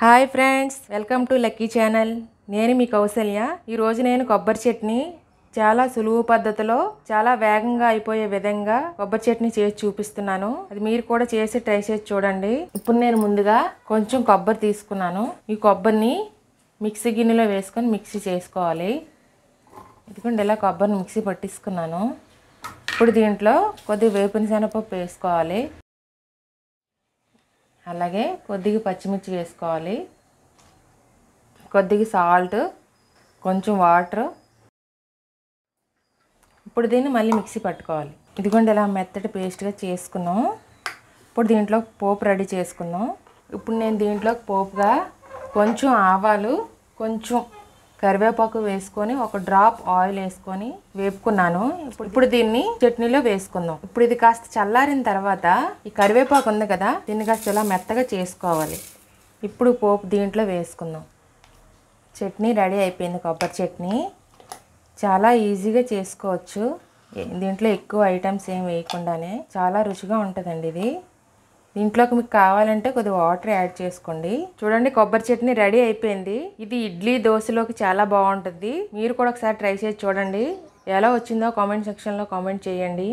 hi friends welcome to lucky channel నేను మీ కౌశల్య ఈరోజు నేను కొబ్బరి చట్నీ చాలా సులువు పద్ధతిలో చాలా వేగంగా అయిపోయే విధంగా కొబ్బరి చట్నీ చేసి చూపిస్తున్నాను అది మీరు కూడా చేసి ట్రై చేసి చూడండి ఇప్పుడు నేను ముందుగా కొంచెం కొబ్బరి తీసుకున్నాను ఈ కొబ్బరిని మిక్సీ గిన్నెలో వేసుకొని మిక్సీ చేసుకోవాలి ఎందుకంటే ఇలా కొబ్బరిని మిక్సీ పట్టించుకున్నాను ఇప్పుడు దీంట్లో కొద్దిగా వేపిన శనగపప్పు వేసుకోవాలి అలాగే కొద్దిగా పచ్చిమిర్చి వేసుకోవాలి కొద్దిగా సాల్ట్ కొంచెం వాటర్ ఇప్పుడు దీన్ని మళ్ళీ మిక్సీ పట్టుకోవాలి ఇదిగోండి ఇలా మెత్తటి పేస్ట్గా చేసుకున్నాం ఇప్పుడు దీంట్లో పోపు రెడీ చేసుకున్నాం ఇప్పుడు నేను దీంట్లో పోపుగా కొంచెం ఆవాలు కొంచెం కరివేపాకు వేసుకొని ఒక డ్రాప్ ఆయిల్ వేసుకొని వేపుకున్నాను ఇప్పుడు ఇప్పుడు దీన్ని చట్నీలో వేసుకుందాం ఇప్పుడు ఇది కాస్త చల్లారిన తర్వాత ఈ కరివేపాకు ఉంది కదా దీన్ని కాస్త ఇలా మెత్తగా చేసుకోవాలి ఇప్పుడు పోపు దీంట్లో వేసుకుందాం చట్నీ రెడీ అయిపోయింది కొబ్బరి చట్నీ చాలా ఈజీగా చేసుకోవచ్చు దీంట్లో ఎక్కువ ఐటమ్స్ ఏం వేయకుండానే చాలా రుచిగా ఉంటుందండి ఇది దీంట్లోకి మీకు కావాలంటే కొద్ది వాటర్ యాడ్ చేసుకోండి చూడండి కొబ్బరి చట్నీ రెడీ అయిపోయింది ఇది ఇడ్లీ దోశలోకి చాలా బాగుంటుంది మీరు కూడా ఒకసారి ట్రై చేసి చూడండి ఎలా వచ్చిందో కామెంట్ సెక్షన్లో కామెంట్ చేయండి